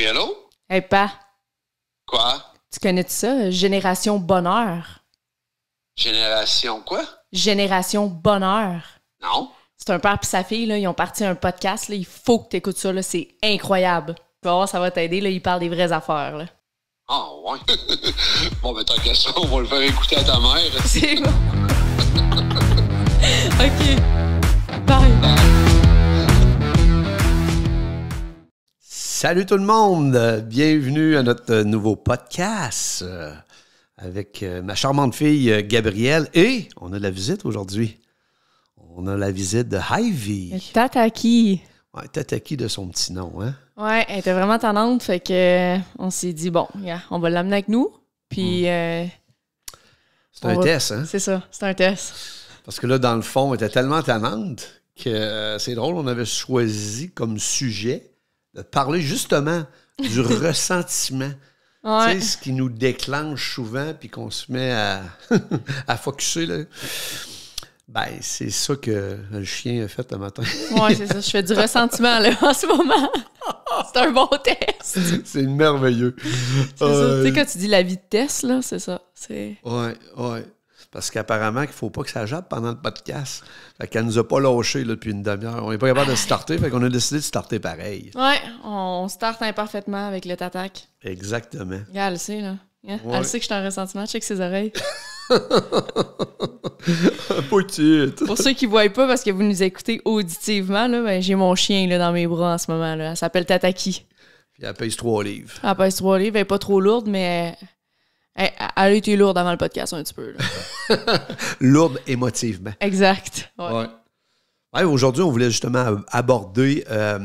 Oui, Hey, pas. Quoi? Tu connais-tu ça? Génération Bonheur. Génération quoi? Génération Bonheur. Non. C'est un père et sa fille, là, ils ont parti un podcast. Là, il faut que tu écoutes ça, c'est incroyable. Tu vas voir, ça va t'aider. Là, ils parlent des vraies affaires. Là. Ah ouais. bon ben tant qu'à ça, on va le faire écouter à ta mère. C'est bon. ok. Bye. Bye. Salut tout le monde, bienvenue à notre nouveau podcast euh, avec euh, ma charmante fille euh, Gabrielle et on a de la visite aujourd'hui. On a la visite de Ivy. Tataki. Ouais, Tataki de son petit nom, hein? Ouais, elle était vraiment tannante, fait que on s'est dit bon, on va l'amener avec nous, puis. Hmm. c'est un test, hein? C'est ça, c'est un test. Parce que là, dans le fond, elle était tellement tannante que c'est drôle, on avait choisi comme sujet euh, parler justement du ressentiment. Tu sais, ce qui nous déclenche souvent, puis qu'on se met à, à focusser, là. Ben, c'est ça que le chien a fait le matin. oui, c'est ça. Je fais du ressentiment, là, en ce moment. c'est un bon test. C'est merveilleux. C'est ça. Tu sais, euh, quand tu dis la vitesse, là, c'est ça. Oui, oui parce qu'apparemment qu'il ne faut pas que ça jappe pendant le podcast. Fait qu'elle nous a pas lâchés là, depuis une demi-heure. On n'est pas capable de starter, fait qu'on a décidé de starter pareil. Ouais, on starte imparfaitement avec le tatac. Exactement. Regarde, elle sait, là. Yeah. Hein? sait que je suis en ressentiment, check ses oreilles. Pour ceux qui ne voient pas, parce que vous nous écoutez auditivement, ben, j'ai mon chien là, dans mes bras en ce moment. Là. Elle s'appelle Tataki. Puis elle pèse 3 livres. Elle pèse 3 livres, elle n'est pas trop lourde, mais elle, a été lourde avant le podcast un petit peu. lourde émotivement. Exact. Aujourd'hui, on voulait justement euh, aborder euh,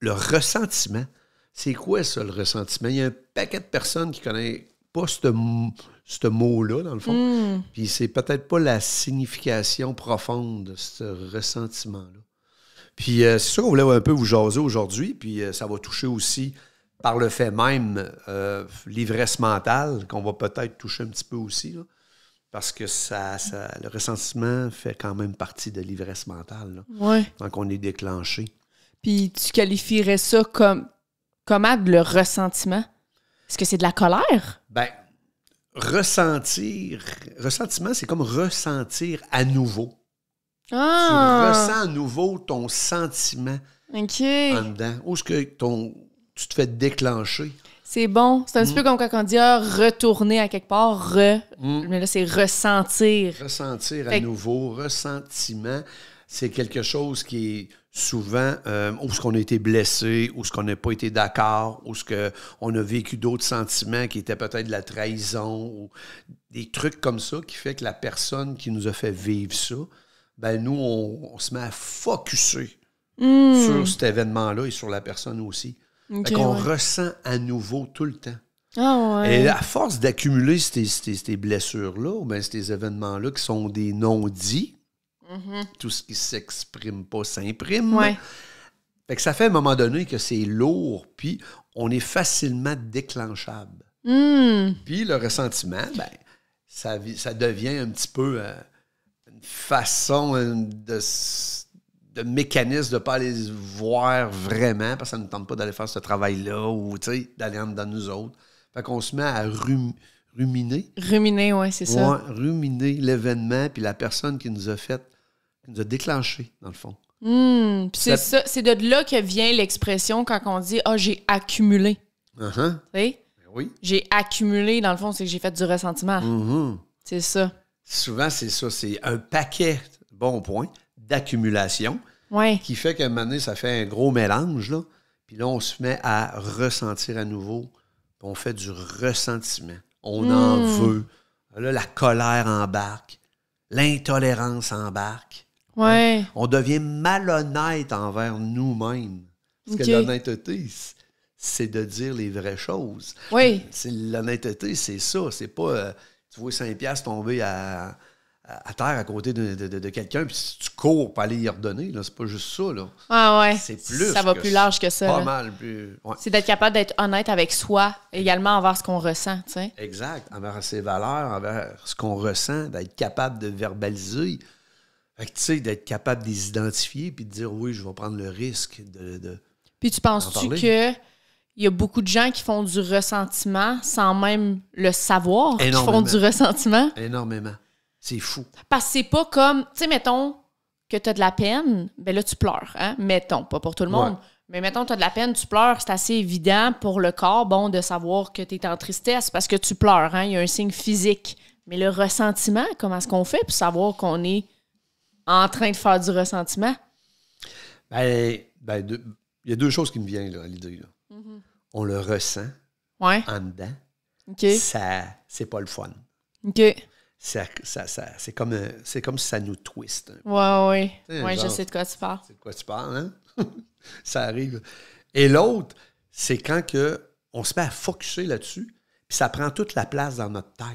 le ressentiment. C'est quoi ça, le ressentiment? Il y a un paquet de personnes qui ne connaissent pas ce, mot-là, dans le fond. Hmm. Puis c'est peut-être pas la signification profonde de ce ressentiment-là. Puis euh, c'est ça qu'on voulait un peu vous jaser aujourd'hui. Puis ça va toucher aussi par le fait même, euh, l'ivresse mentale, qu'on va peut-être toucher un petit peu aussi, parce que ça, le ressentiment fait quand même partie de l'ivresse mentale. Oui. Donc, on est déclenché. Puis, tu qualifierais ça comme comment le ressentiment? Est-ce que c'est de la colère? Ben, ressentir, ressentiment, c'est comme ressentir à nouveau. Ah. Tu ressens à nouveau ton sentiment OK. en dedans. Où est-ce que ton tu te fais déclencher. C'est bon. C'est un petit mm. peu comme quand on dit ah, retourner à quelque part, re. Mm. Mais là, c'est ressentir. Ressentir à nouveau, ressentiment. C'est quelque chose qui est souvent euh, où ce qu'on a été blessé, où ce qu'on n'a pas été d'accord, où ce que on a vécu d'autres sentiments qui étaient peut-être de la trahison ou des trucs comme ça qui fait que la personne qui nous a fait vivre ça, ben nous on, se met à focusser mm. sur cet événement-là et sur la personne aussi. Okay, on ressent à nouveau tout le temps. Ah, Et à force d'accumuler ces, blessures-là, bien ces événements-là qui sont des non-dits, mm-hmm. tout ce qui ne s'exprime pas s'imprime. Fait que ça fait un moment donné que c'est lourd, puis on est facilement déclenchable. Mm. Puis le ressentiment, ben, ça, ça devient un petit peu euh, une façon euh, de mécanisme de ne pas les voir vraiment parce que ça ne tente pas d'aller faire ce travail-là ou d'aller en dedans nous autres. Fait qu'on se met à ruminer. Ruminer, oui, c'est ça. ruminer l'événement puis la personne qui nous a fait, qui nous a déclenché, dans le fond. Hmm, c'est ça, c'est de là que vient l'expression quand on dit oh, j'ai accumulé. Uh-huh. Ben oui. J'ai accumulé, dans le fond, c'est que j'ai fait du ressentiment. Mm-hmm. C'est ça. Souvent, c'est ça. C'est un paquet, bon point, d'accumulation qui fait qu'à un moment donné, ça fait un gros mélange. Là. Puis là, on se met à ressentir à nouveau. On fait du ressentiment. On en hmm. veut. Là, la colère embarque. L'intolérance embarque. On devient malhonnête envers nous-mêmes. Parce que l'honnêteté, c'est de dire les vraies choses. Oui. L'honnêteté, c'est ça. C'est pas, euh, tu vois 5 piastres tomber à, à terre à côté de, quelqu'un, puis si tu cours pour aller y redonner, c'est pas juste ça. Ah C'est plus. Ça va plus large que ça. C'est d'être capable d'être honnête avec soi, également envers ce qu'on ressent, tu Exact. Envers ses valeurs, envers ce qu'on ressent, d'être capable de verbaliser. Fait tu sais, d'être capable de les puis de dire oui, je vais prendre le risque de. puis tu penses-tu que. Il y a beaucoup de gens qui font du ressentiment sans même le savoir, Énormément. qui font du ressentiment. Énormément. C'est fou. Parce que c'est pas comme, tu sais, mettons que tu as de la peine, ben là, tu pleures, hein? Mettons, pas pour tout le monde. Mais mettons, tu as de la peine, tu pleures, c'est assez évident pour le corps, bon, de savoir que tu es en tristesse parce que tu pleures, hein? Il y a un signe physique. Mais le ressentiment, comment est-ce qu'on fait pour savoir qu'on est en train de faire du ressentiment? Ben, ben il y a deux choses qui me viennent là, à l'idée. Mm-hmm. On le ressent ouais. en dedans. OK. Ça, c'est pas le fun. OK ça, ça, c'est comme, euh, comme si ça nous twiste. Ouais, ouais. Ouais, je sais de quoi tu parles. C'est de quoi tu parles, hein? ça arrive. Et l'autre, c'est quand que on se met à focusser là-dessus, puis ça prend toute la place dans notre tête.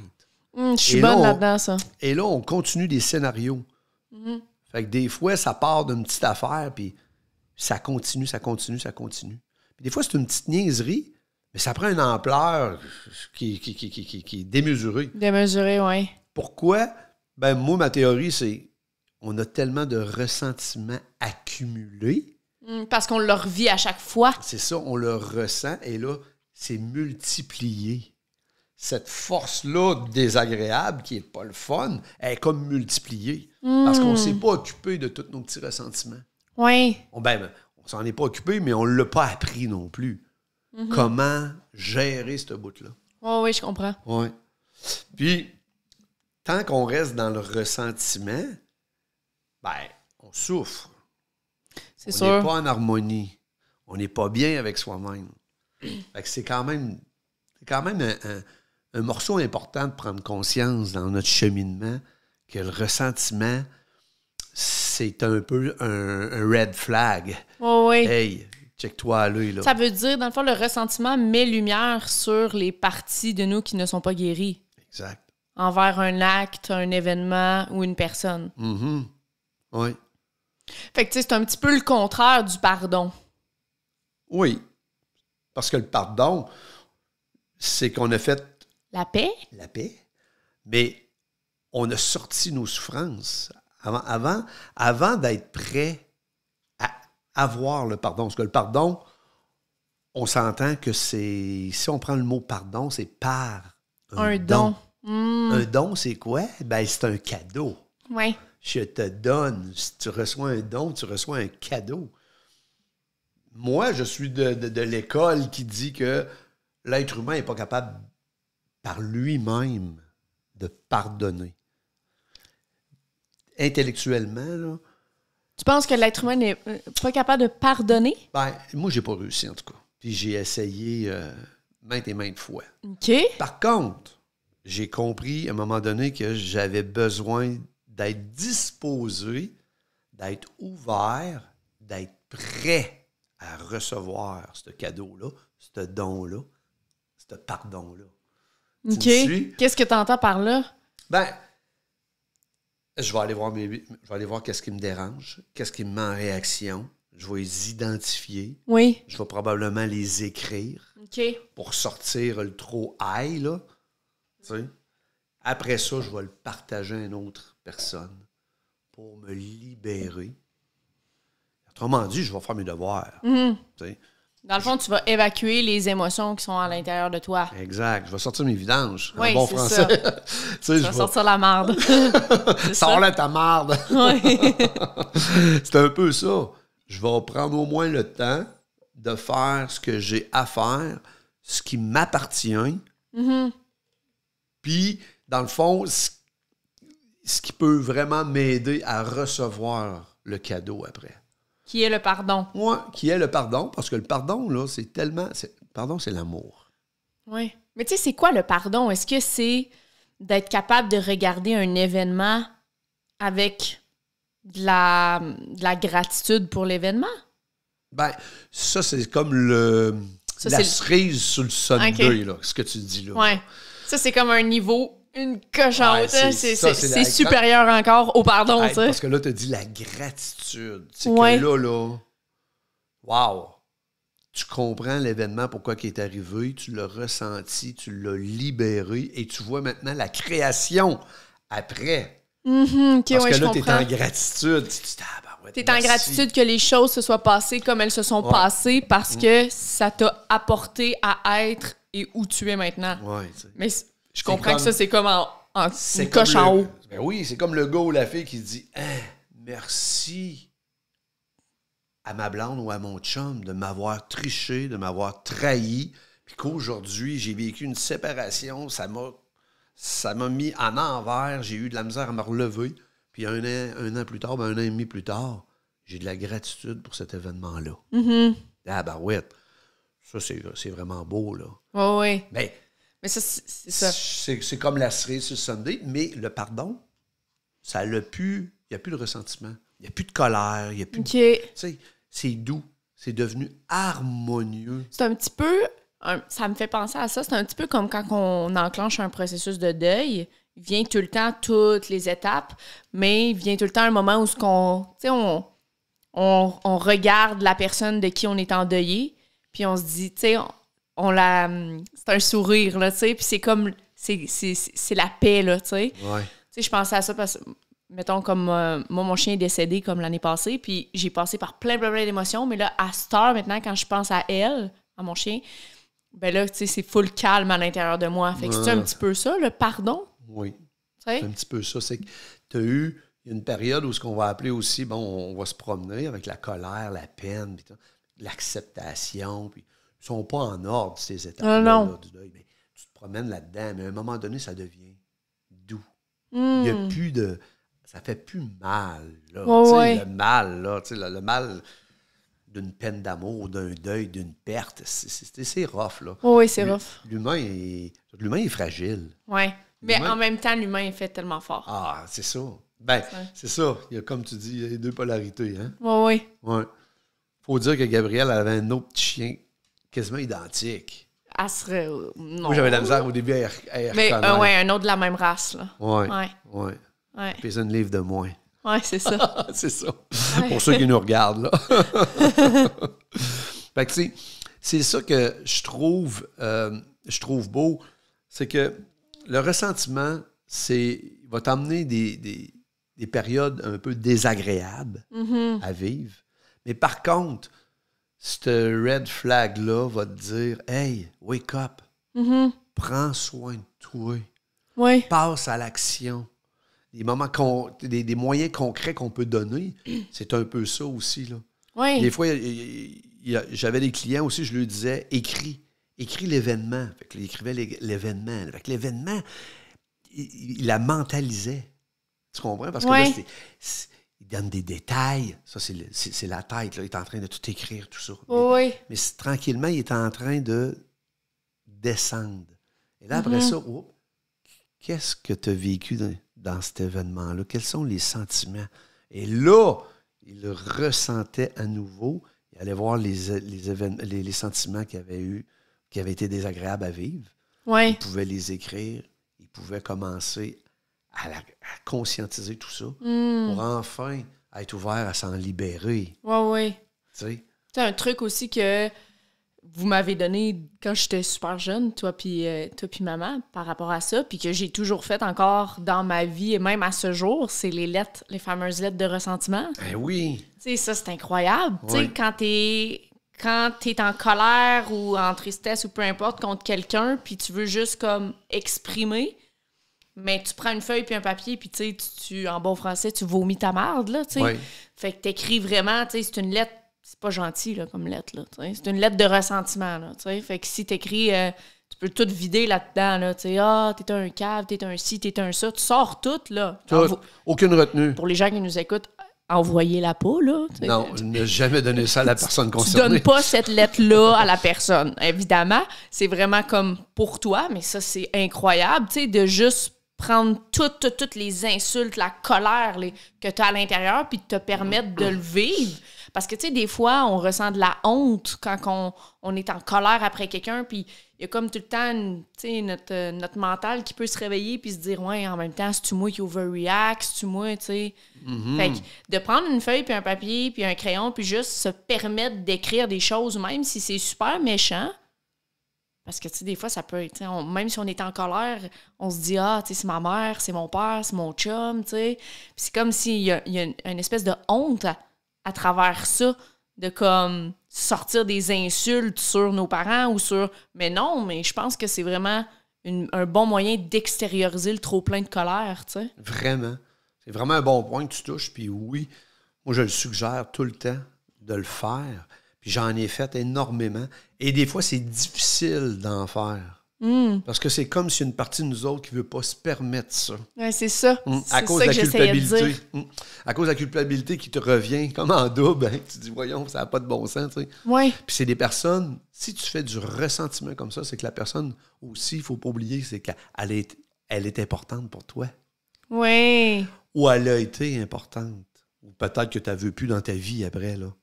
Hum, je suis bonne là-dedans, ça. Et là, on continue des scénarios. Mhm. Fait que des fois, ça part d'une petite affaire, puis ça continue, ça continue, ça continue. Puis des fois, c'est une petite niaiserie, mais ça prend une ampleur qui, qui, qui, qui, qui est démesurée. Démesurée, oui. Pourquoi? Ben, moi, ma théorie, c'est on a tellement de ressentiments accumulés. Hmm, parce qu'on le revit à chaque fois. C'est ça, on le ressent et là, c'est multiplié. Cette force-là désagréable, qui n'est pas le fun, elle est comme multipliée. Parce qu'on ne hmm. s'est pas occupé de tous nos petits ressentiments. Oui. On, ben, ben on s'en est pas occupé, mais on ne l'a pas appris non plus. Mhm. Comment gérer ce bout-là. oui, je comprends. Oui. Puis, tant qu'on reste dans le ressentiment, ben, on souffre. C'est sûr. On n'est pas en harmonie. On n'est pas bien avec soi-même. c'est quand même, quand même un, morceau important de prendre conscience dans notre cheminement que le ressentiment, c'est un peu un, red flag. Oh oui. Hey, check-toi là. Ça veut dire, dans le fond, le ressentiment met lumière sur les parties de nous qui ne sont pas guéries. Exact envers un acte, un événement ou une personne. Mm-hmm. Oui. Fait que, c'est un petit peu le contraire du pardon. Oui. Parce que le pardon, c'est qu'on a fait. La paix? La paix. Mais on a sorti nos souffrances avant, avant, avant d'être prêt à avoir le pardon. Parce que le pardon, on s'entend que c'est. Si on prend le mot pardon, c'est par un, don. Mm. Un euh, don, c'est quoi? Ben, c'est un cadeau. Oui. Je te donne. Si tu reçois un don, tu reçois un cadeau. Moi, je suis de, l'école qui dit que l'être humain n'est pas capable par lui-même de pardonner. Intellectuellement, là, Tu penses que l'être humain n'est euh, pas capable de pardonner? Ben, moi, j'ai pas réussi, en tout cas. Puis j'ai essayé euh, maintes et maintes fois. OK. Par contre, j'ai compris à un moment donné que j'avais besoin d'être disposé, d'être ouvert, d'être prêt à recevoir ce cadeau-là, ce don-là, ce pardon-là. OK. Qu'est-ce que tu entends par là? Ben, je vais aller voir, mes, je vais aller voir qu'est-ce qui me dérange, qu'est-ce qui me met en réaction. Je vais les identifier. Oui. Je vais probablement les écrire. Pour sortir le trop high, là. Après ça, je vais le partager à une autre personne pour me libérer. Autrement dit, je vais faire mes devoirs. Mm-hmm. Dans le fond, tu vas évacuer les émotions qui sont à l'intérieur de toi. Exact. Je vais sortir mes vidanges. Oui, bon français. Ça. vais sortir la marde. Sors-la ta marde. C'est un peu ça. Je vais prendre au moins le temps de faire ce que j'ai à faire, ce qui m'appartient, mm-hmm. Puis, dans le fond, ce qui peut vraiment m'aider à recevoir le cadeau après. Qui est le pardon. Oui, qui est le pardon, parce que le pardon, là, c'est tellement... Pardon, c'est l'amour. Oui. Mais tu sais, c'est quoi le pardon? Est-ce que c'est d'être capable de regarder un événement avec de la, gratitude pour l'événement? Ben, ça, c'est comme le... la cerise sur le sundae, ce que tu dis là. Oui c'est comme un niveau une cochante. c'est supérieur encore au pardon. parce que là, tu dit la gratitude. C'est que là, là, wow, tu comprends l'événement, pourquoi il est arrivé, tu l'as ressenti, tu l'as libéré et tu vois maintenant la création après. Mm-hmm, parce que là, tu en gratitude. Tu en gratitude que les choses se soient passées comme elles se sont passées parce mm. que ça t'a apporté à être et où tu es maintenant. Ouais, mais je comprends que ça, c'est comme en, c'est une coche en haut. Ben oui, c'est comme le gars ou la fille qui dit hein, merci à ma blonde ou à mon chum de m'avoir triché, de m'avoir trahi, puis qu'aujourd'hui, j'ai vécu une séparation, ça m'a ça m'a mis en envers, j'ai eu de la misère à me relever. Puis un an, plus tard, ben un an et demi plus tard, j'ai de la gratitude pour cet événement-là. Mm-hmm. Ah ben ouais. Ça, c'est vraiment beau, là. Oh, oui, Mais, mais ça, c'est comme la cerise sur samedi, mais le pardon, ça le plus. Il n'y a plus de ressentiment. Il n'y a plus de colère. Il n'y a plus C'est doux. C'est devenu harmonieux. C'est un petit peu. ça me fait penser à ça. C'est un petit peu comme quand on enclenche un processus de deuil vient tout le temps toutes les étapes, mais vient tout le temps un moment où ce qu'on, on, on, on, regarde la personne de qui on est endeuillé, puis on se dit, tu sais, on, la. C'est un sourire, là, tu sais. Puis c'est comme. C'est la paix, là, tu sais. Ouais. Tu sais, je pensais à ça parce que mettons, comme euh, moi, mon chien est décédé comme l'année passée, puis j'ai passé par plein, plein, plein d'émotions, mais là, à cette heure, maintenant, quand je pense à elle, à mon chien, ben là, tu sais, c'est full calme à l'intérieur de moi. Fait que c'est un petit peu ça, le pardon. Oui. C'est un petit peu ça. C'est que tu as eu une période où ce qu'on va appeler aussi, bon, on va se promener avec la colère, la peine, puis l'acceptation. Puis, ils sont pas en ordre, ces étapes non, non. du deuil. tu te promènes là-dedans, mais à un moment donné, ça devient doux. Il n'y a hmm. plus de. Ça fait plus mal, là. Le mal, là. Le, le mal d'une peine d'amour, d'un deuil, d'une perte, c'est rough, là. oui, c'est rough. L'humain est, est fragile. Oui. Mais en même temps, l'humain est fait tellement fort. Ah, c'est ça. Ben, c'est ça. Il y a, comme tu dis, il y a deux polarités, hein? Oui, oui faut dire que Gabriel avait un autre petit chien quasiment identique. Elle serait. Euh, non. Moi, j'avais la misère au début à, Mais euh, un autre de la même race, là. Ouais. Ouais. ouais. une livre de moins. Oui, c'est ça. c'est ça. Pour ceux qui nous regardent, là. fait que, c'est ça que je trouve, euh, je trouve beau. C'est que le ressentiment, c'est. va t'amener des, des, des, périodes un peu désagréables mm-hmm. à vivre mais par contre, ce red flag-là va te dire Hey, wake up. Mm-hmm. Prends soin de toi. Oui. Passe à l'action. Des, moyens concrets qu'on peut donner, c'est un peu ça aussi. Là. Des fois, j'avais des clients aussi, je lui disais écris, écris l'événement. Il écrivait l'événement. l'événement, il, la mentalisait. Tu comprends? Parce que il donne des détails. Ça, c'est la tête. Là. Il est en train de tout écrire, tout ça. Oui. Mais, tranquillement, il est en train de descendre. Et là, après mm-hmm. ça, qu'est-ce que tu as vécu dans, cet événement-là? Quels sont les sentiments? Et là, il le ressentait à nouveau. Il allait voir les, les, les, sentiments qu'il avait eu, qui avaient été désagréables à vivre. oui Il pouvait les écrire. Il pouvait commencer à, conscientiser tout ça hmm. pour enfin être ouvert à s'en libérer. Oui, oui. Tu sais. un truc aussi que vous m'avez donné quand j'étais super jeune, toi puis euh, toi puis maman, par rapport à ça, puis que j'ai toujours fait encore dans ma vie et même à ce jour, c'est les lettres, les fameuses lettres de ressentiment. Eh oui. Tu sais, ça c'est incroyable. Tu sais, quand t'es quand t'es en colère ou en tristesse ou peu importe contre quelqu'un, puis tu veux juste comme exprimer, mais tu prends une feuille puis un papier, puis tu, tu, en bon français, tu vomis ta merde là, tu sais. Fait que t'écris vraiment, tu sais, c'est une lettre, c'est pas gentil, là, comme lettre, là, C'est une lettre de ressentiment, là, tu sais. Fait que si t'écris, euh, tu peux tout vider là-dedans, là, tu sais, ah, t'es un cave, t'es un ci, t'es un ça, tu sors tout, là. aucune retenue. Pour les gens qui nous écoutent, envoyez la peau, là. Non, ne jamais donner ça à la personne concernée. Tu donnes pas cette lettre-là à la personne, évidemment. C'est vraiment comme pour toi, mais ça, c'est incroyable, tu sais, de juste prendre toutes, les insultes, la colère les, que tu as à l'intérieur, puis te permettre de le vivre. Parce que, tu sais, des fois, on ressent de la honte quand on, est en colère après quelqu'un, puis il y a comme tout le temps, notre, euh, notre mental qui peut se réveiller puis se dire, ouais, en même temps, c'est-tu moi qui overreact, c'est-tu moi, tu sais. Mm-hmm. de prendre une feuille, puis un papier, puis un crayon, puis juste se permettre d'écrire des choses, même si c'est super méchant, parce que, tu sais, des fois, ça peut être, même si on est en colère, on se dit, ah, tu sais, c'est ma mère, c'est mon père, c'est mon chum, tu sais. c'est comme s'il y a, une, espèce de honte à, travers ça, de comme sortir des insultes sur nos parents ou sur. Mais non, mais je pense que c'est vraiment un bon moyen d'extérioriser le trop-plein de colère, tu sais. Vraiment. C'est vraiment un bon point que tu touches. Puis oui, moi, je le suggère tout le temps de le faire. Puis j'en ai fait énormément. Et des fois, c'est difficile d'en faire. Hmm. Parce que c'est comme si une partie de nous autres qui ne veut pas se permettre ça. c'est ça. Hmm. À cause de la culpabilité. Hmm. À cause de la culpabilité qui te revient comme en double. Hein, tu dis, voyons, ça n'a pas de bon sens. Tu ouais. Puis c'est des personnes, si tu fais du ressentiment comme ça, c'est que la personne aussi, il ne faut pas oublier, c'est qu'elle est, elle est importante pour toi. Oui. Ou elle a été importante. Ou peut-être que tu ne vu plus dans ta vie après. là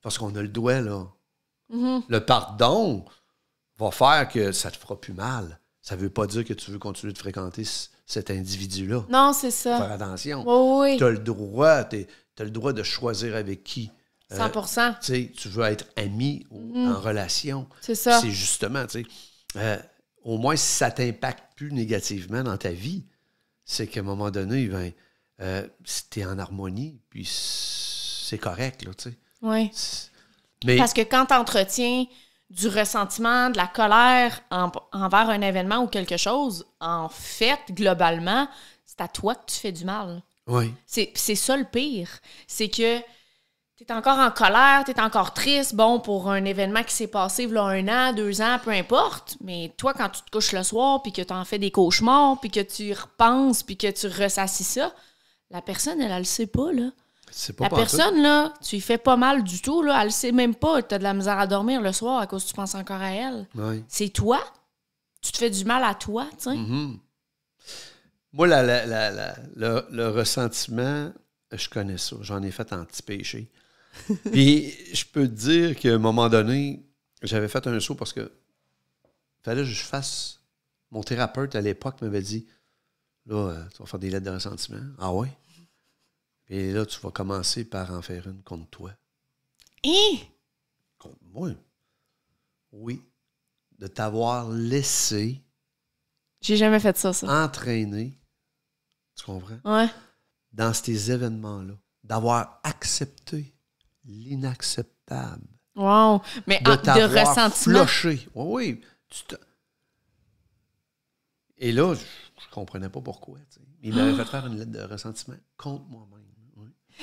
Parce qu'on a le doigt, là. Mhm. Le pardon va faire que ça te fera plus mal. Ça ne veut pas dire que tu veux continuer de fréquenter cet individu-là. Non, c'est ça. Faire attention. oui, Tu as le droit, tu le droit de choisir avec qui. 100 euh, Tu veux être ami ou mhm. en relation. C'est ça. C'est justement, tu sais, euh, au moins si ça t'impacte plus négativement dans ta vie, c'est qu'à un moment donné, ben, euh, si tu es en harmonie, puis c'est correct, là, tu sais. Oui. Parce que quand tu entretiens du ressentiment, de la colère envers un événement ou quelque chose, en fait, globalement, c'est à toi que tu fais du mal. Oui. C'est ça le pire. C'est que tu es encore en colère, tu es encore triste, bon, pour un événement qui s'est passé voilà, un an, deux ans, peu importe. Mais toi, quand tu te couches le soir, puis que tu en fais des cauchemars, puis que tu repenses, puis que tu ressassis ça, la personne, elle, elle le sait pas, là. Pas la personne, là, tu y fais pas mal du tout. Là. Elle sait même pas. Tu as de la misère à dormir le soir à cause que tu penses encore à elle. C'est toi. Tu te fais du mal à toi, tu sais. Mm-hmm. Moi, le, ressentiment, je connais ça. J'en ai fait un petit péché Puis je peux te dire qu'à un moment donné, j'avais fait un saut parce que fallait que je fasse. Mon thérapeute à l'époque m'avait dit Là, euh, tu vas faire des lettres de ressentiment. Ah ouais? Et là, tu vas commencer par en faire une contre toi. Hein? Contre moi. Oui. De t'avoir laissé. J'ai jamais fait ça, ça. Entraîné. Tu comprends? Ouais. Dans ces événements-là. D'avoir accepté l'inacceptable. Wow. Mais de, de ressentiment. Oui, oui. Et là, je, comprenais pas pourquoi. Il m'avait ah! fait faire une lettre de ressentiment contre moi-même.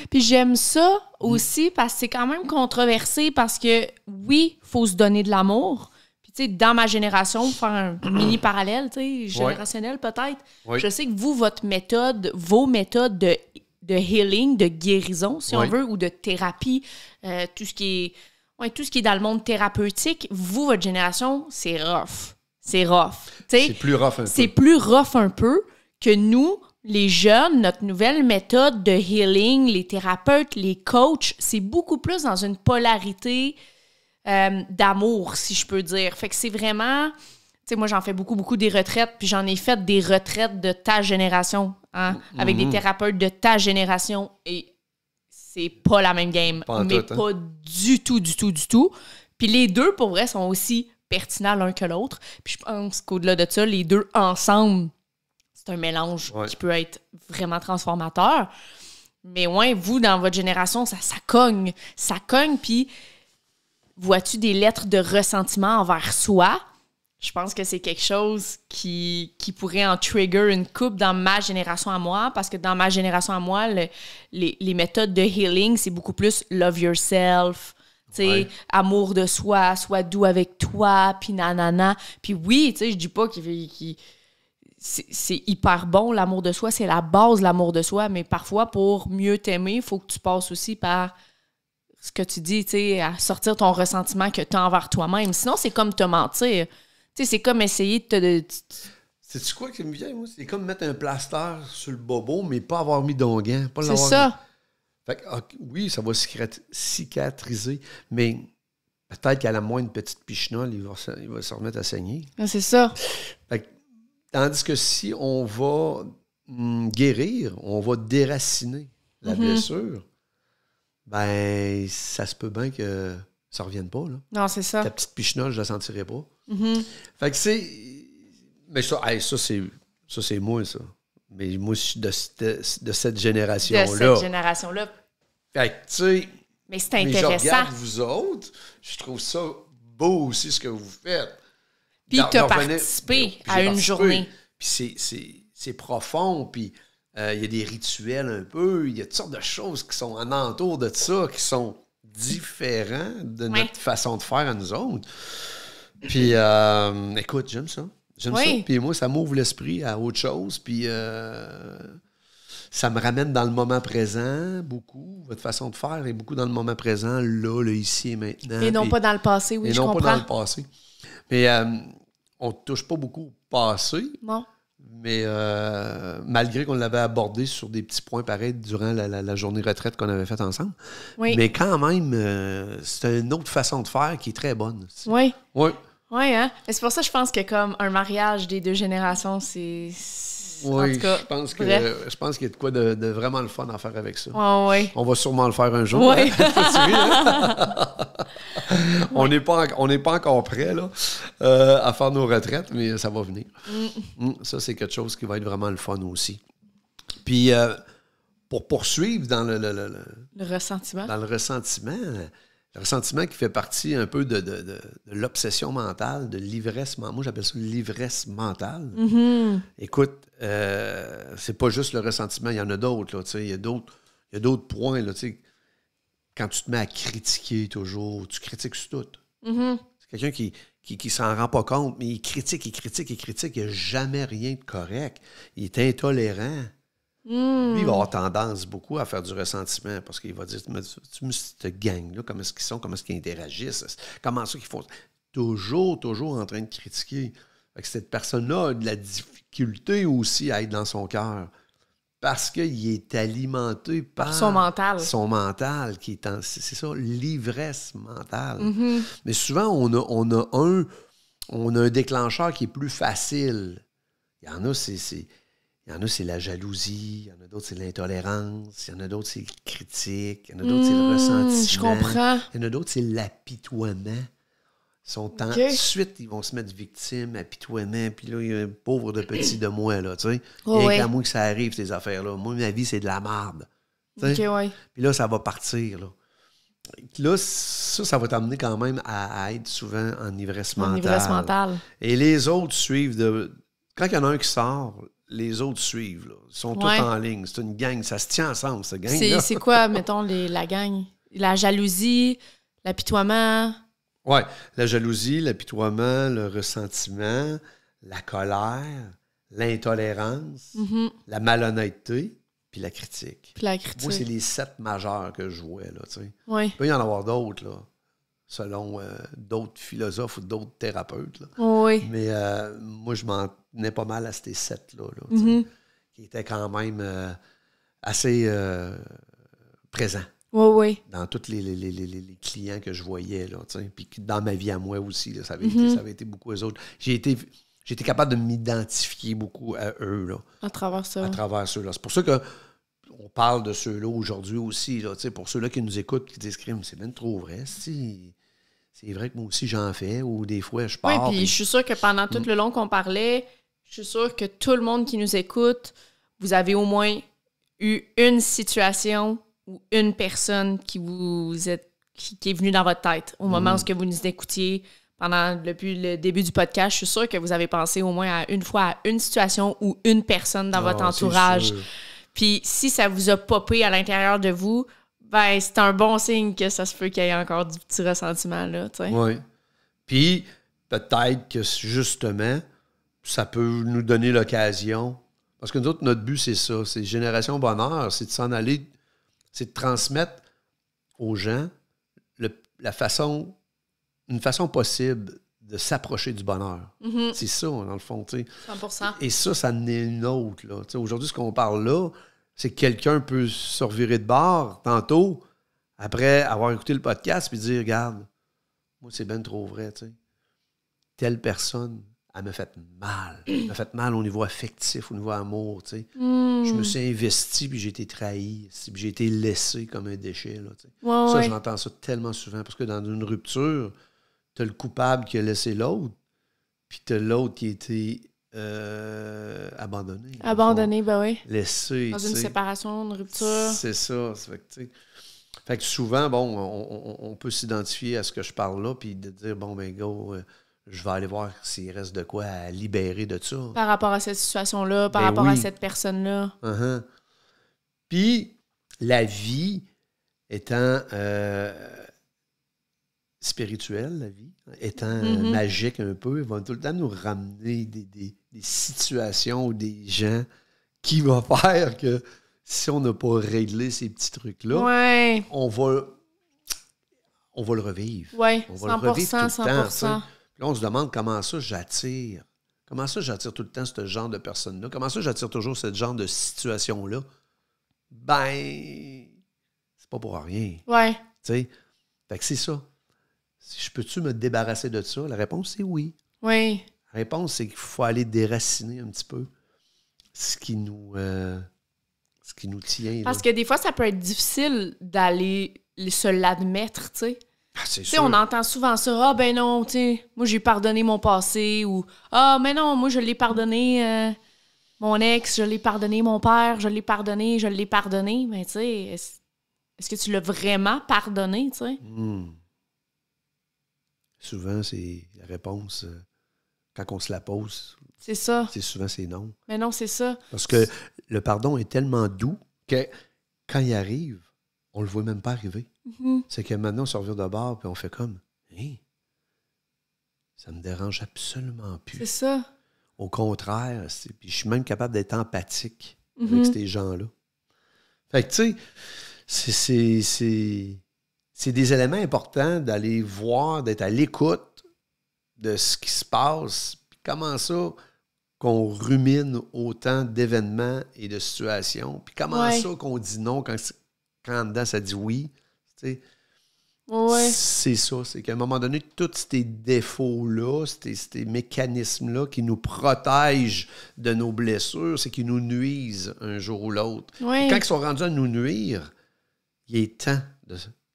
Puis j'aime ça aussi parce que c'est quand même controversé parce que oui, faut se donner de l'amour. Puis tu sais, dans ma génération, pour faire un mini parallèle, tu sais, générationnel peut-être. Je sais que vous, votre méthode, vos méthodes de, de healing, de guérison, si on veut, ou de thérapie, euh, tout ce qui est. tout ce qui est dans le monde thérapeutique, vous, votre génération, c'est rough. C'est rough. C'est plus rough un peu. C'est plus rough un peu que nous, les jeunes, notre nouvelle méthode de healing, les thérapeutes, les coachs, c'est beaucoup plus dans une polarité euh, d'amour, si je peux dire. Fait que c'est vraiment, tu sais, moi j'en fais beaucoup, beaucoup des retraites, puis j'en ai fait des retraites de ta génération, hein, mm-hmm. avec des thérapeutes de ta génération, et c'est pas la même game, pas mais hein. pas du tout, du tout, du tout. Puis les deux, pour vrai, sont aussi pertinents l'un que l'autre. Puis je pense qu'au-delà de ça, les deux ensemble un mélange qui peut être vraiment transformateur. Mais ouais, vous, dans votre génération, ça, ça cogne. Ça cogne, puis vois-tu des lettres de ressentiment envers soi? Je pense que c'est quelque chose qui, qui, pourrait en trigger une coupe dans ma génération à moi, parce que dans ma génération à moi, les, méthodes de healing, c'est beaucoup plus love yourself, sais, amour de soi, sois doux avec toi, puis nanana. Puis oui, tu sais, je dis pas qu'il c'est hyper bon, l'amour de soi, c'est la base l'amour de soi, mais parfois, pour mieux t'aimer, il faut que tu passes aussi par ce que tu dis, tu à sortir ton ressentiment que tu as envers toi-même. Sinon, c'est comme te mentir. Tu c'est comme essayer de te... C'est-tu quoi qui me vient, moi? C'est comme mettre un plaster sur le bobo, mais pas avoir mis d'onguin. C'est ça. Fait oui, ça va cicatriser, mais peut-être qu'à la moindre petite pichenole, il va, il va se remettre à saigner. Ah, c'est ça. Tandis que si on va mm, guérir, on va déraciner la mhm. blessure, ben ça se peut bien que ça revienne pas. Là. Non, c'est ça. Ta petite pichinole, je la sentirai pas. Mhm. Fait que c'est. Mais ça, c'est. Ça, c'est moi, ça. Mais moi, je suis de, cette génération-là. De cette génération-là. tu sais. Mais c'est intéressant. Mais je regarde vous autres, je trouve ça beau aussi ce que vous faites. Puis tu as participé à une journée. Puis c'est profond, puis euh, il y a des rituels un peu, il y a toutes sortes de choses qui sont en entour de ça, qui sont différents de notre façon de faire à nous autres. Puis euh, écoute, j'aime ça. J'aime ça. Puis moi, ça m'ouvre l'esprit à autre chose. Puis euh, ça me ramène dans le moment présent beaucoup. Votre façon de faire est beaucoup dans le moment présent, là, ici et maintenant. Et non pas dans le passé, oui, et non pas dans le passé. Mais euh, on ne touche pas beaucoup au passé. Non. Mais euh, malgré qu'on l'avait abordé sur des petits points pareils durant la, la, la journée retraite qu'on avait faite ensemble. Oui. Mais quand même, euh, c'est une autre façon de faire qui est très bonne. Oui. Oui. Oui, hein? c'est pour ça que je pense que comme un mariage des deux générations, c'est oui, je pense que qu'il y a de quoi de, vraiment le fun à faire avec ça. On va sûrement le faire un jour. Hein. Hein. on n'est pas on n'est pas encore prêt là euh, à faire nos retraites, mais ça va venir. Mm. Mm, ça c'est quelque chose qui va être vraiment le fun aussi. Puis euh, pour poursuivre dans le, le, le, le ressentiment. Dans le ressentiment ressentiment qui fait partie un peu de, l'obsession mentale, de l'ivresse mentale. Moi, j'appelle ça l'ivresse mentale. Mm-hmm. Écoute, euh, c'est pas juste le ressentiment, il y en a d'autres. Il y a d'autres points. quand tu te mets à critiquer toujours, tu critiques sur tout. Mm-hmm. C'est quelqu'un qui, qui, s'en rend pas compte, mais il critique, il critique, il critique. Il n'y a jamais rien de correct. Il est intolérant. Lui, il va hmm. avoir tendance beaucoup à faire du ressentiment parce qu'il va dire Tu me cette gang-là, comment est-ce qu'ils sont, comment est-ce qu'ils interagissent, comment est-ce qu'ils font. Toujours, toujours en train de critiquer. cette personne-là a de la difficulté aussi à être dans son cœur parce qu'il est alimenté par son mental. Son mental, qui est C'est ça, l'ivresse mentale. Mm-hmm. Mais souvent, on a, on a un. On a un déclencheur qui est plus facile. Il y en a, c'est il y en a, c'est la jalousie. Il y en a d'autres, c'est l'intolérance. Il y en a d'autres, c'est le critique. Il y en a d'autres, c'est le hmm, ressentiment. Je comprends. Il y en a d'autres, c'est l'apitoiement. son temps ils vont se mettre victimes, apitoiement. Puis là, il y a un pauvre de petit de moi, là, tu sais. il y a que ça arrive, ces affaires-là. Moi, ma vie, c'est de la merde. Puis là, ça va partir, là. Là, ça, ça va t'amener quand même à être souvent en ivresse mentale. Et les autres suivent de. Quand il y en a un qui sort, les autres suivent. Ils sont tous en ligne. C'est une gang. Ça se tient ensemble, cette gang. C'est quoi, mettons, les, la gang? La jalousie, l'apitoiement. Oui, la jalousie, l'apitoiement, le ressentiment, la colère, l'intolérance, mhm. la malhonnêteté, puis la critique. la critique. Moi, c'est les sept majeurs que je vois. Là, Il peut y en avoir d'autres, là selon euh, d'autres philosophes ou d'autres thérapeutes. Oui. Mais euh, moi, je m'en n'est pas mal à ces sept-là, mhm. qui était quand même euh, assez présent euh, présents. Oui, oui. Dans tous les, les, clients que je voyais, là, puis dans ma vie à moi aussi, ça, avait été, mhm. ça avait été beaucoup aux autres. J'ai été j'étais capable de m'identifier beaucoup à eux. à travers ça. À travers ceux-là. C'est pour ça qu'on parle de ceux-là aujourd'hui aussi. Là, pour ceux-là qui nous écoutent, qui disent c'est même trop vrai. C'est vrai que moi aussi j'en fais, ou des fois je parle. Oui, puis je suis sûr que pendant tout mm. le long qu'on parlait, je suis sûre que tout le monde qui nous écoute, vous avez au moins eu une situation ou une personne qui vous êtes qui, est venue dans votre tête au moment mhm. où vous nous écoutiez pendant depuis le début du podcast. Je suis sûre que vous avez pensé au moins à une fois à une situation ou une personne dans ah votre entourage. Puis si ça vous a popé à l'intérieur de vous, ben c'est un bon signe que ça se peut qu'il y ait encore du petit ressentiment là. Oui. Puis peut-être que justement, ça peut nous donner l'occasion. Parce que nous autres, notre but, c'est ça. C'est Génération Bonheur, c'est de s'en aller, c'est de transmettre aux gens la façon, une façon possible de s'approcher du bonheur. Mhm. C'est ça, dans le fond. 100%. Et ça, ça en est une autre. Aujourd'hui, ce qu'on parle là, c'est que quelqu'un peut se de bord tantôt, après avoir écouté le podcast, puis dire Regarde, moi, c'est bien trop vrai. sais Telle personne, elle m'a fait mal. Elle m'a fait mal au niveau affectif, au niveau amour, Je hmm. me suis investi, puis j'ai été trahi, puis j'ai été laissé comme un déchet, Ça, j'entends ça tellement souvent, parce que dans une rupture, t'as le coupable qui a laissé l'autre, puis t'as l'autre qui a été euh, abandonné. Abandonné, ben oui. Laissé, Dans une séparation, une rupture. C'est ça, ça fait que, souvent, bon, on, peut s'identifier à ce que je parle là, puis de dire, bon, ben, go... Euh, je vais aller voir s'il reste de quoi libérer de ça. Par rapport à cette situation-là, par ben rapport à cette personne-là. Uh-huh. Puis, la vie étant euh, spirituelle, la vie, étant euh, mm-hmm. magique un peu, va tout le temps nous ramener des, situations ou des gens qui vont faire que si on n'a pas réglé ces petits trucs-là, on va on va le revivre. Oui, 100%, le revivre tout le Là, on se demande comment ça j'attire. Comment ça j'attire tout le temps ce genre de personne-là? Comment ça j'attire toujours ce genre de situation-là? Ben, c'est pas pour rien. Ouais. Tu sais, fait que c'est ça. Si je peux-tu me débarrasser de ça? La réponse, c'est oui. Oui. La réponse, c'est qu'il faut aller déraciner un petit peu ce qui nous, euh, ce qui nous tient. Parce que des fois, ça peut être difficile d'aller se l'admettre, tu sais. Ah, on entend souvent ça. Ah, ben non, tu moi, j'ai pardonné mon passé. Ou Ah, mais non, moi, je l'ai pardonné euh, mon ex, je l'ai pardonné mon père, je l'ai pardonné, je l'ai pardonné. Mais ben, tu sais, est-ce que tu l'as vraiment pardonné, tu hmm. Souvent, c'est la réponse, euh, quand on se la pose. C'est ça. C'est souvent, c'est non. Mais non, c'est ça. Parce que le pardon est tellement doux que quand il arrive, on le voit même pas arriver. Mhm. C'est que maintenant, on se revient de bord, puis on fait comme, Hé, ça me dérange absolument plus. C'est ça. Au contraire, je suis même capable d'être empathique avec mhm. ces gens-là. Fait que, tu sais, c'est des éléments importants d'aller voir, d'être à l'écoute de ce qui se passe, puis comment ça qu'on rumine autant d'événements et de situations, puis comment ça qu'on dit non quand, dedans ça dit oui, Ouais. C'est ça, c'est qu'à un moment donné, tous ces défauts-là, ces, mécanismes-là qui nous protègent de nos blessures, c'est qu'ils nous nuisent un jour ou l'autre. Quand ils sont rendus à nous nuire, il est temps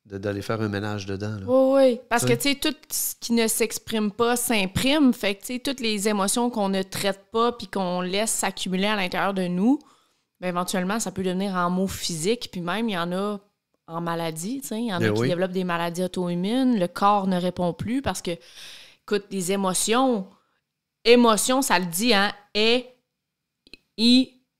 d'aller de, faire un ménage dedans. Oui, oui. Ouais. Parce que, tu tout ce qui ne s'exprime pas s'imprime. Fait que, toutes les émotions qu'on ne traite pas puis qu'on laisse s'accumuler à l'intérieur de nous, ben, éventuellement, ça peut devenir en mot physique Puis même, il y en a en maladie. Il y en a ben qui développent des maladies auto-immunes. Le corps ne répond plus parce que, écoute, les émotions, émotion, ça le dit, hein, et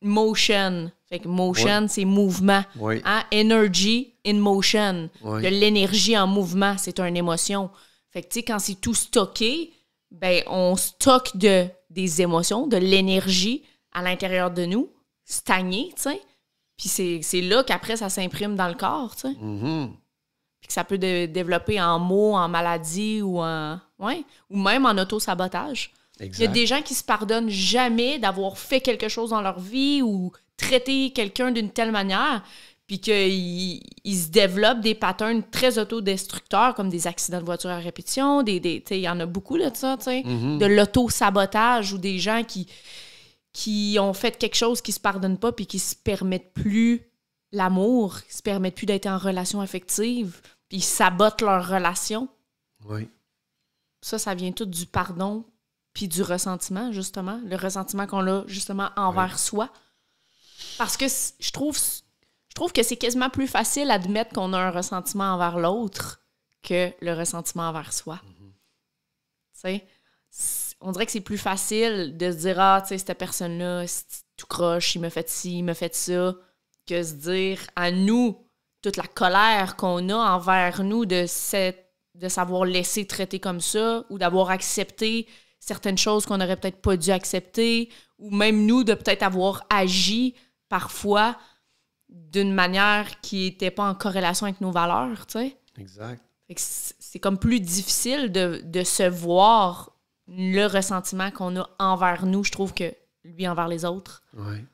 emotion. Fait que motion, c'est mouvement. Oui. Hein, energy in motion. De l'énergie en mouvement, c'est une émotion. Fait que, tu sais, quand c'est tout stocké, ben, on stocke de, des émotions, de l'énergie à l'intérieur de nous stagné tu sais. Puis c'est là qu'après, ça s'imprime dans le corps, tu sais. Mm-hmm. Puis que ça peut développer en mots, en maladie ou en. Ouais, ou même en auto-sabotage. Il y a des gens qui se pardonnent jamais d'avoir fait quelque chose dans leur vie ou traité quelqu'un d'une telle manière, puis qu'ils se développent des patterns très autodestructeurs, comme des accidents de voiture à répétition, des, des il y en a beaucoup là, de ça, tu mm-hmm. de l'auto-sabotage ou des gens qui, qui ont fait quelque chose qui se pardonne pas puis qui se permettent plus l'amour, qui se permettent plus d'être en relation affective, puis ils sabotent leur relation. Oui. Ça, ça vient tout du pardon puis du ressentiment, justement. Le ressentiment qu'on a, justement, envers soi. Parce que je trouve, je trouve que c'est quasiment plus facile d'admettre qu'on a un ressentiment envers l'autre que le ressentiment envers soi. Mm-hmm. Tu sais? on dirait que c'est plus facile de se dire Ah, tu sais, cette personne-là, tout croche, il me fait ci, il me fait ça, que se dire à nous toute la colère qu'on a envers nous de, cette, de savoir laisser traiter comme ça ou d'avoir accepté certaines choses qu'on n'aurait peut-être pas dû accepter ou même nous de peut-être avoir agi parfois d'une manière qui n'était pas en corrélation avec nos valeurs, tu sais. Exact. C'est comme plus difficile de, de se voir le ressentiment qu'on a envers nous, je trouve que lui envers les autres. Oui.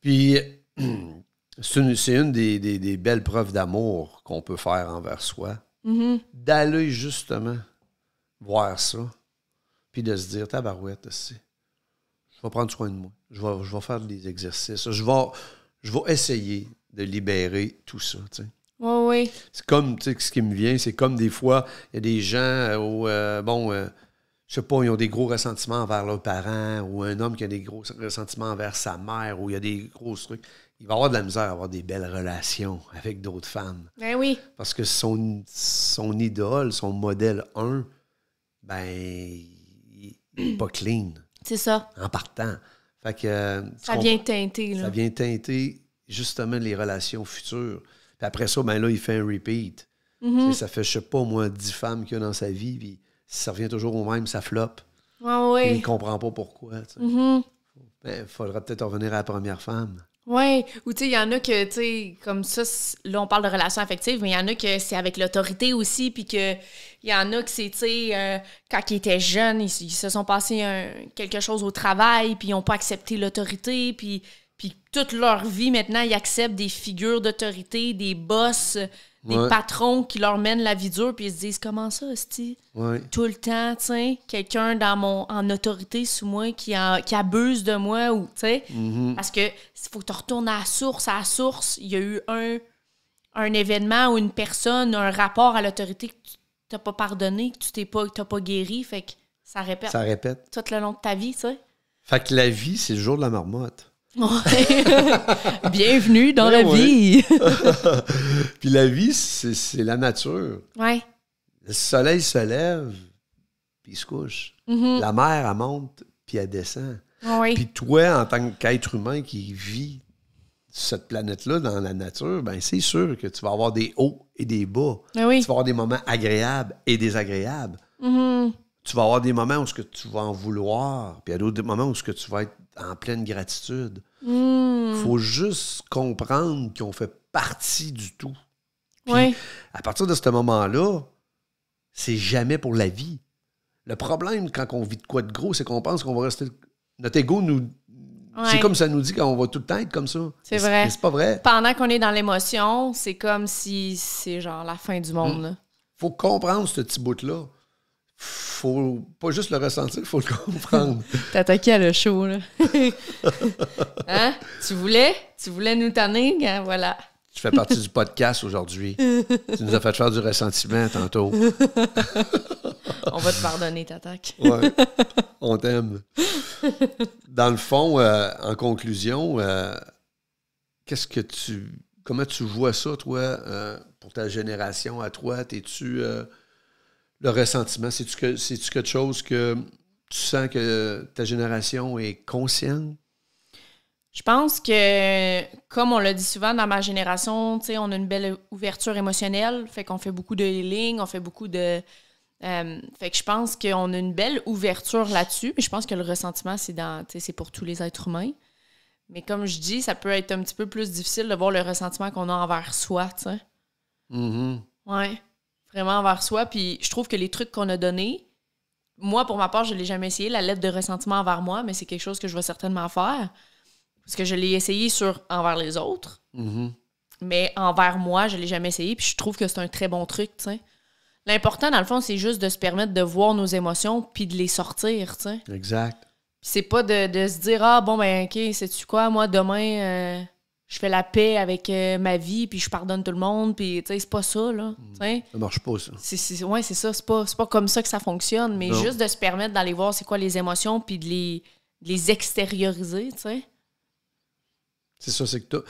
Puis, c'est une, des, belles preuves d'amour qu'on peut faire envers soi. Mm-hmm. D'aller justement voir ça, puis de se dire, tabarouette, aussi. je vais prendre soin de moi, je vais, faire des exercices, je vais, essayer de libérer tout ça. Oui, oui. C'est comme, tu sais, ce qui me vient, c'est comme des fois, il y a des gens où, euh, euh, bon, euh, je sais pas, ils ont des gros ressentiments envers leurs parents, ou un homme qui a des gros ressentiments envers sa mère, ou il y a des gros trucs, il va avoir de la misère à avoir des belles relations avec d'autres femmes. Ben oui. Parce que son, son idole, son modèle 1, ben, il n'est pas clean. C'est ça. En partant. Fait que, euh, ça vient teinter. Là. Ça vient teinter justement les relations futures. Puis après ça, ben là, il fait un repeat. Mm-hmm. Ça fait, je sais pas, moins 10 femmes qu'il a dans sa vie ça revient toujours au même, ça floppe. Ah il ne comprend pas pourquoi. Il mm-hmm. ben, faudra peut-être revenir à la première femme. Oui, ou tu sais, il y en a que, tu sais, comme ça, là, on parle de relations affectives, mais il y en a que c'est avec l'autorité aussi, puis que il y en a que c'est, tu sais, euh, quand ils étaient jeunes, ils, se sont passés quelque chose au travail, puis ils n'ont pas accepté l'autorité, puis, puis toute leur vie, maintenant, ils acceptent des figures d'autorité, des boss, des patrons qui leur mènent la vie dure, puis ils se disent Comment ça, Sti Tout le temps, sais quelqu'un dans mon en autorité sous moi qui, a qui abuse de moi, ou, tu sais. Mm-hmm. Parce que faut que tu retournes à la source. À la source, il y a eu un, un événement ou une personne, un rapport à l'autorité que tu t'as pas pardonné, que tu t'es pas, guéri, fait que ça répète. Ça répète. Tout le long de ta vie, tu sais. Fait que la vie, c'est le jour de la marmotte. Bienvenue dans ben la vie. Puis la vie, c'est la nature. Ouais. Le soleil se lève, puis se couche. Mm-hmm. La mer, elle monte, puis elle descend. Ouais. Puis toi, en tant qu'être humain qui vit cette planète-là dans la nature, ben c'est sûr que tu vas avoir des hauts et des bas. Ben tu vas avoir des moments agréables et désagréables. Mm-hmm. Tu vas avoir des moments où ce que tu vas en vouloir, puis a d'autres moments où ce que tu vas être en pleine gratitude. Hmm. faut juste comprendre qu'on fait partie du tout. oui. à partir de ce moment-là, c'est jamais pour la vie. Le problème quand on vit de quoi de gros, c'est qu'on pense qu'on va rester. Notre ego nous. C'est comme ça nous dit qu'on va tout le temps être comme ça. C'est vrai. c'est pas vrai. Pendant qu'on est dans l'émotion, c'est comme si c'est genre la fin du monde. Il hmm. Faut comprendre ce petit bout-là faut pas juste le ressentir, il faut le comprendre. T'attaquais à le show, là. hein? Tu voulais? Tu voulais nous tanner? Hein? Voilà. Tu fais partie du podcast aujourd'hui. tu nous as fait faire du ressentiment tantôt. On va te pardonner t'attaque. On t'aime. Dans le fond, euh, en conclusion, euh, qu'est-ce que tu. Comment tu vois ça, toi, euh, pour ta génération à toi? T'es-tu le ressentiment, c'est-tu, que, cest quelque chose que tu sens que ta génération est consciente? Je pense que, comme on l'a dit souvent dans ma génération, on a une belle ouverture émotionnelle, fait qu'on fait beaucoup de healing, on fait beaucoup de... Euh, fait que je pense qu'on a une belle ouverture là-dessus, mais je pense que le ressentiment, c'est, dans, c'est pour tous les êtres humains. Mais comme je dis, ça peut être un petit peu plus difficile de voir le ressentiment qu'on a envers soi, tu sais. Mm-hmm vraiment envers soi. Puis je trouve que les trucs qu'on a donnés, moi, pour ma part, je ne l'ai jamais essayé, la lettre de ressentiment envers moi, mais c'est quelque chose que je vais certainement faire. Parce que je l'ai essayé sur envers les autres. Mm-hmm. Mais envers moi, je ne l'ai jamais essayé. Puis je trouve que c'est un très bon truc, tu sais. L'important, dans le fond, c'est juste de se permettre de voir nos émotions puis de les sortir, tu sais. Exact. C'est pas de, se dire, ah, bon, ben, OK, sais-tu quoi, moi, demain, euh, je fais la paix avec euh, ma vie, puis je pardonne tout le monde, puis tu sais, c'est pas ça, là. Mm. T'sais. Ça marche pas, ça. C'est, c'est ça, c'est pas, pas comme ça que ça fonctionne, mais juste de se permettre d'aller voir c'est quoi les émotions, puis de les, les extérioriser, tu sais. C'est ça, c'est que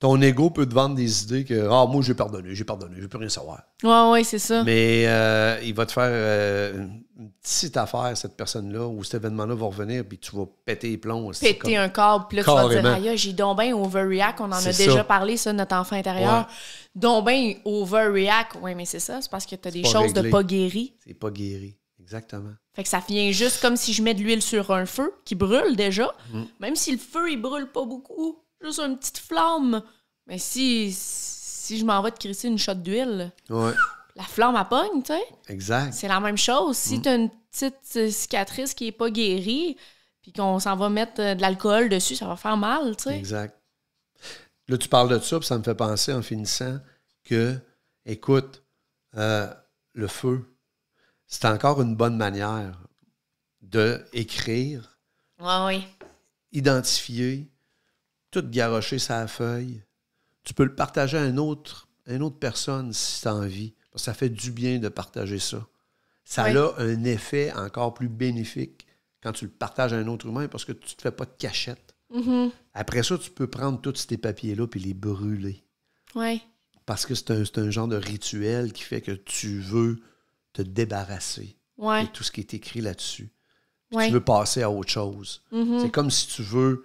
ton ego peut te vendre des idées que Ah, moi, j'ai pardonné, j'ai pardonné, je peux rien savoir. Ouais, ouais, c'est ça. Mais euh, il va te faire euh, une petite affaire, cette personne-là, ou cet événement-là va revenir, puis tu vas péter les plombs. aussi. Péter un câble, puis là, tu vas te dire Ah, j'ai donc bien overreact. On en a déjà parlé, ça, notre enfant intérieur. Ouais. Donc bien overreact. Oui, mais c'est ça, c'est parce que tu as des choses de pas guéri. C'est pas guéri, exactement. Fait que ça vient juste comme si je mets de l'huile sur un feu qui brûle déjà. Mm. Même si le feu, il brûle pas beaucoup juste une petite flamme. Mais si, si je m'en vais te crisser une shot d'huile, la flamme, à pogne, tu sais. Exact. C'est la même chose. Si mm. tu as une petite euh, cicatrice qui n'est pas guérie, puis qu'on s'en va mettre euh, de l'alcool dessus, ça va faire mal, tu sais. Exact. Là, tu parles de ça, puis ça me fait penser en finissant que, écoute, euh, le feu, c'est encore une bonne manière de écrire, oui. identifier, tout garocher sa feuille. Tu peux le partager à une autre, à une autre personne si tu as envie. ça fait du bien de partager ça. Ça a un effet encore plus bénéfique quand tu le partages à un autre humain parce que tu ne te fais pas de cachette. Mm-hmm. Après ça, tu peux prendre tous ces papiers-là et les brûler. Oui. Parce que c'est un, genre de rituel qui fait que tu veux te débarrasser de tout ce qui est écrit là-dessus. Tu veux passer à autre chose. Mm-hmm. C'est comme si tu veux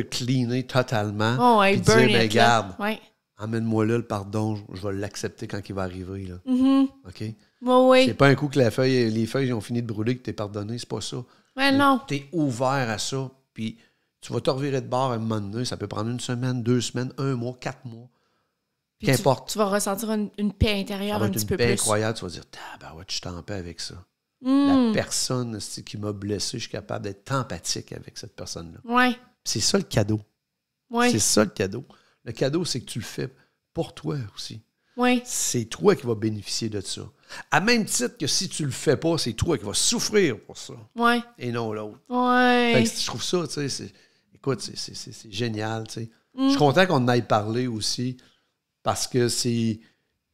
cleaner totalement. et oh, ouais, dire, mais ben, garde, ouais. amène-moi là le pardon, je, vais l'accepter quand il va arriver. Mm-hmm. OK? oui. C'est pas un coup que la feuille, les feuilles ont fini de brûler que es pardonné, c'est pas ça. Mais non. T'es ouvert à ça, puis tu vas te revirer de bord un moment donné, ça peut prendre une semaine, deux semaines, un mois, quatre mois. Qu'importe. Tu, vas ressentir une, paix intérieure un petit peu plus. Une paix incroyable, tu vas dire, ben ouais, je suis en paix avec ça. Mm. La personne qui m'a blessé, je suis capable d'être empathique avec cette personne-là. Ouais. C'est ça le cadeau. C'est ça le cadeau. Le cadeau, c'est que tu le fais pour toi aussi. Ouais. C'est toi qui vas bénéficier de ça. À même titre que si tu le fais pas, c'est toi qui vas souffrir pour ça. Ouais. Et non l'autre. je trouve ça, tu sais, écoute, c'est génial, tu Je suis mm. content qu'on aille parler aussi parce que c'est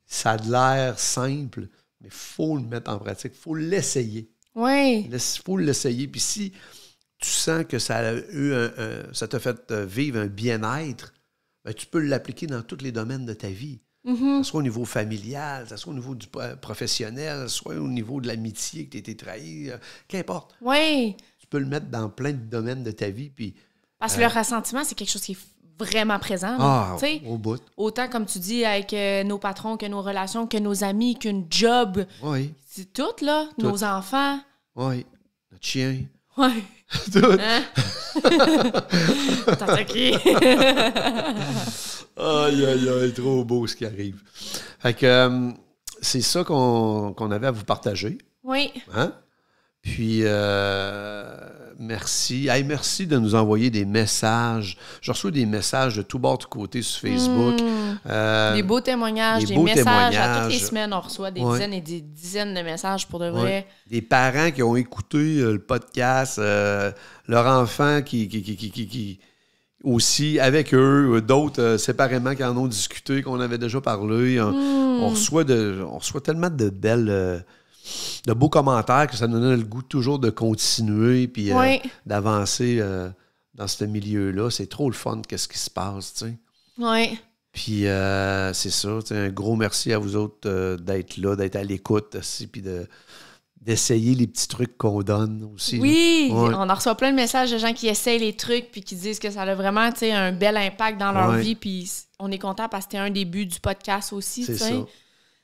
ça a l'air simple, mais faut le mettre en pratique, faut l'essayer. Oui. Il faut l'essayer. Puis si tu sens que ça a eu ça t'a fait euh, vivre un bien-être, ben, tu peux l'appliquer dans tous les domaines de ta vie. Que mm-hmm. ce soit au niveau familial, ça soit au niveau du professionnel, soit au niveau de l'amitié que tu été trahi, euh, qu'importe. Oui. Tu peux le mettre dans plein de domaines de ta vie. Puis, Parce que le euh, ressentiment, c'est quelque chose qui est vraiment présent. Ah, au, bout. Autant, comme tu dis, avec nos patrons, que nos relations, que nos amis, qu'une job. Oui. C'est tout, là. Nos enfants. Oui. Notre chien. Oui. Hein? Tataki! aïe, aïe, aïe, trop beau ce qui arrive. Fait que euh, c'est ça qu'on avait à vous partager. Oui. Hein? Puis, euh, merci. merci de nous envoyer des messages. Je reçois des messages de tous bords, de côté sur Facebook. Hmm. Euh, des beaux témoignages, des, messages. À toutes les semaines, on reçoit des dizaines et des dizaines de messages pour de vrai. Des parents qui ont écouté euh, le podcast, euh, leurs enfants enfant qui, qui, qui, qui aussi avec eux, d'autres séparément qui en ont discuté, qu'on avait déjà parlé. Hmm. On, reçoit de, tellement de belles, de beaux commentaires que ça nous donne le goût toujours de continuer puis euh, d'avancer euh, dans ce milieu-là. C'est trop le fun, qu'est-ce qui se passe, tu sais. Oui. Puis euh, c'est ça, un gros merci à vous autres d'être là, d'être à l'écoute aussi, puis de d'essayer les petits trucs qu'on donne aussi. Oui, on en reçoit plein de messages de gens qui essayent les trucs puis qui disent que ça a vraiment un bel impact dans leur vie. Puis on est content parce que c'était un début du podcast aussi. C'est ça.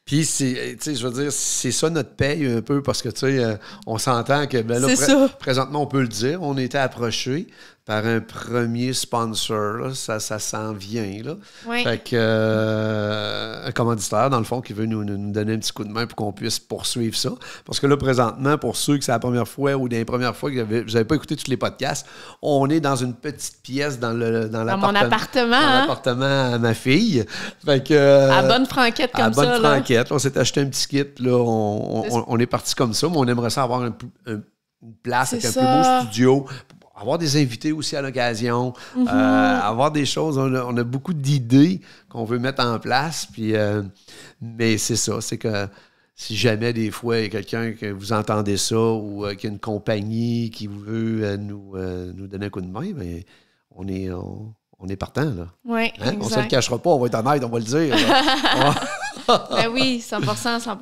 Puis, c'est, eh, je veux dire, c'est ça notre paye un peu parce que, tu sais, euh, on s'entend que ben là, présentement, on peut le dire, on était approché par un premier sponsor. ça, ça s'en vient. Là. Oui. Fait que, euh, un commanditaire, dans le fond, qui veut nous, donner un petit coup de main pour qu'on puisse poursuivre ça. Parce que là, présentement, pour ceux que c'est la première fois ou des premières fois que vous n'avez pas écouté tous les podcasts, on est dans une petite pièce dans le dans, mon appartement. Dans hein? l'appartement à ma fille. Fait que, euh, à bonne franquette comme ça. À bonne franquette. On s'est acheté un petit kit. Là, on, est parti comme ça, mais on aimerait ça avoir une place avec un plus beau studio avoir des invités aussi à l'occasion, mhm. euh, avoir des choses. On a, beaucoup d'idées qu'on veut mettre en place. Puis, euh, mais c'est ça, c'est que si jamais des fois il y a quelqu'un que vous entendez ça ou qui euh, qu'il a une compagnie qui veut nous, nous, donner un coup de main, bien, on est. On, est partant, là. Hein? On ne se le cachera pas, on va être honnête, on va le dire. Ben oui, 100 100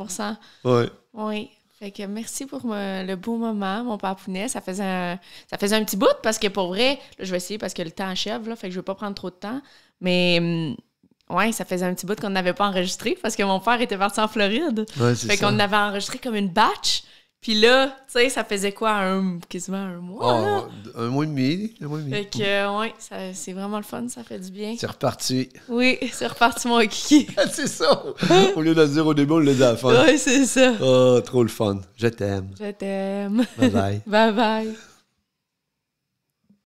Oui. Oui. Fait que merci pour euh, le beau moment, mon papounet. Ça faisait un, ça faisait un petit bout parce que pour vrai, je vais essayer parce que le temps achève, là, fait que je vais pas prendre trop de temps. Mais mm, ouais, ça faisait un petit bout qu'on n'avait pas enregistré parce que mon père était parti en Floride. fait qu'on avait enregistré comme une batch. Puis là, tu sais, ça faisait quoi, un, quasiment un mois? Ah, un mois et demi. Un mois et demi. Fait que, euh, ouais, c'est vraiment le fun, ça fait du bien. C'est reparti. Oui, c'est reparti, mon kiki. Ah, c'est ça! au lieu de le dire au début, on le dit à la fin. Oui, c'est ça. Oh, trop le fun. Je t'aime. Je t'aime. Bye bye. bye bye.